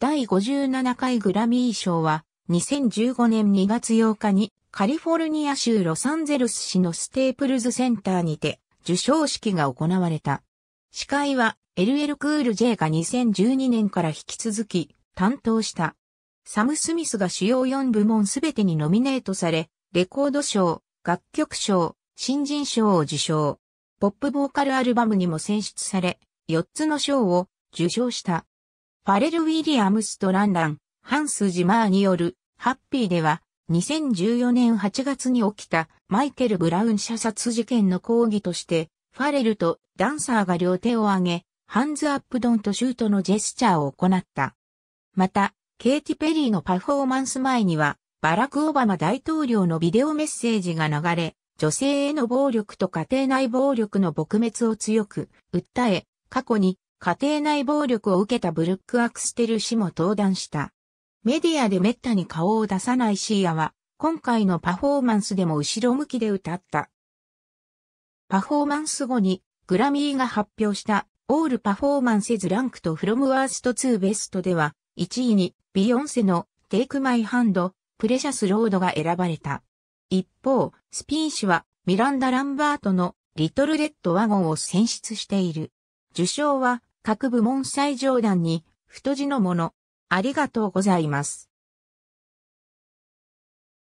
第57回グラミー賞は、2015年2月8日に、カリフォルニア州ロサンゼルス市のステープルズセンターにて、受賞式が行われた。司会は、LL クール J が2012年から引き続き、担当した。サム・スミスが主要4部門すべてにノミネートされ、レコード賞、楽曲賞、新人賞を受賞。ポップボーカルアルバムにも選出され、4つの賞を受賞した。ファレル・ウィリアムスとランラン、ハンス・ジマーによる、ハッピーでは、2014年8月に起きたマイケル・ブラウン射殺事件の抗議として、ファレルとダンサーが両手を上げ、ハンズアップドンとシュートのジェスチャーを行った。また、ケイティ・ペリーのパフォーマンス前には、バラク・オバマ大統領のビデオメッセージが流れ、女性への暴力と家庭内暴力の撲滅を強く訴え、過去に家庭内暴力を受けたブルック・アクステル氏も登壇した。メディアで滅多に顔を出さないシーアは、今回のパフォーマンスでも後ろ向きで歌った。パフォーマンス後に、グラミーが発表したオールパフォーマンセズランクとフロムワースト2ベストでは、1位にビヨンセのテイクマイハンド、プレシャスロードが選ばれた。一方、スピン氏はミランダ・ランバートのリトルレッドワゴンを選出している。受賞は各部門最上段に、太字のもの。ありがとうございます。